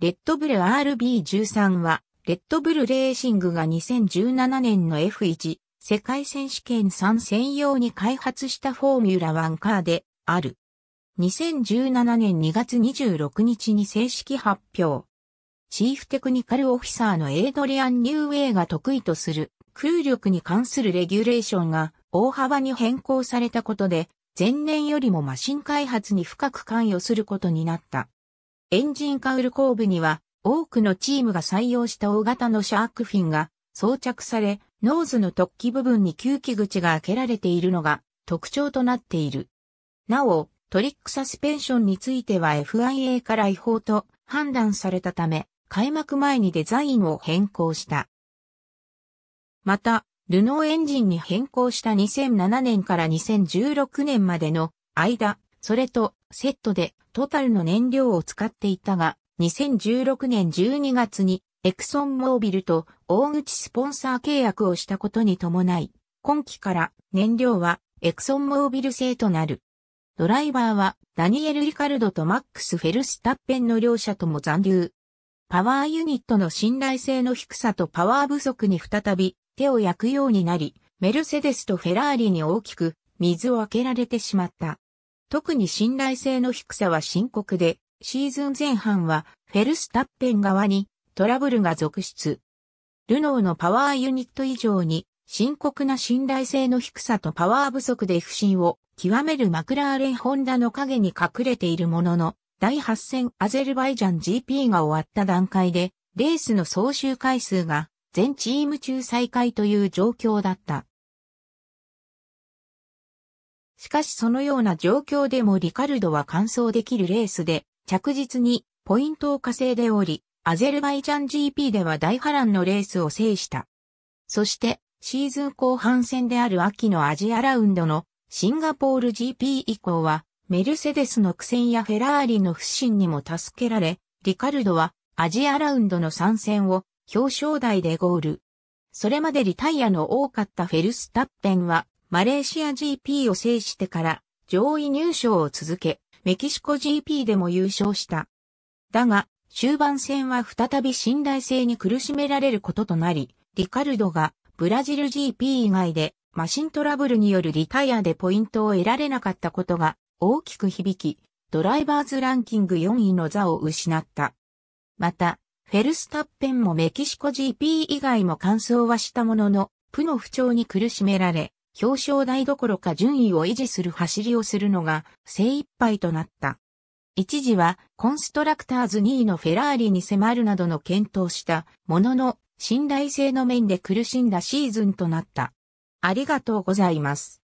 レッドブル RB13 は、レッドブルレーシングが2017年の F1 世界選手権3専用に開発したフォーミュラ1カーである。2017年2月26日に正式発表。チーフテクニカルオフィサーのエイドリアン・ニューウェイが得意とする空力に関するレギュレーションが大幅に変更されたことで、前年よりもマシン開発に深く関与することになった。エンジンカウル後部には多くのチームが採用した大型のシャークフィンが装着され、ノーズの突起部分に吸気口が開けられているのが特徴となっている。なお、トリックサスペンションについては FIA から違法と判断されたため、開幕前にデザインを変更した。また、ルノーエンジンに変更した2007年から2016年までの間、それとセットでトタルの燃料を使っていたが、2016年12月にエクソンモービルと大口スポンサー契約をしたことに伴い、今期から燃料はエクソンモービル製となる。ドライバーはダニエル・リカルドとマックス・フェルスタッペンの両者とも残留。パワーユニットの信頼性の低さとパワー不足に再び手を焼くようになり、メルセデスとフェラーリに大きく水を開けられてしまった。特に信頼性の低さは深刻で、シーズン前半はフェルスタッペン側にトラブルが続出。ルノーのパワーユニット以上に深刻な信頼性の低さとパワー不足で不振を極めるマクラーレンホンダの影に隠れているものの、第8戦アゼルバイジャン GP が終わった段階で、レースの総集回数が全チーム中最下位という状況だった。しかしそのような状況でもリカルドは完走できるレースで着実にポイントを稼いでおり、アゼルバイジャン GP では大波乱のレースを制した。そしてシーズン後半戦である秋のアジアラウンドのシンガポール GP 以降はメルセデスの苦戦やフェラーリの不振にも助けられ、リカルドはアジアラウンドの参戦を表彰台でゴール。それまでリタイアの多かったフェルスタッペンはマレーシア GP を制してから上位入賞を続け、メキシコ GP でも優勝した。だが、終盤戦は再び信頼性に苦しめられることとなり、リカルドがブラジル GP 以外でマシントラブルによるリタイアでポイントを得られなかったことが大きく響き、ドライバーズランキング4位の座を失った。また、フェルスタッペンもメキシコ GP 以外も完走はしたものの、プの不調に苦しめられ、表彰台どころか順位を維持する走りをするのが精一杯となった。一時はコンストラクターズ2位のフェラーリに迫るなどの検討したものの信頼性の面で苦しんだシーズンとなった。ありがとうございます。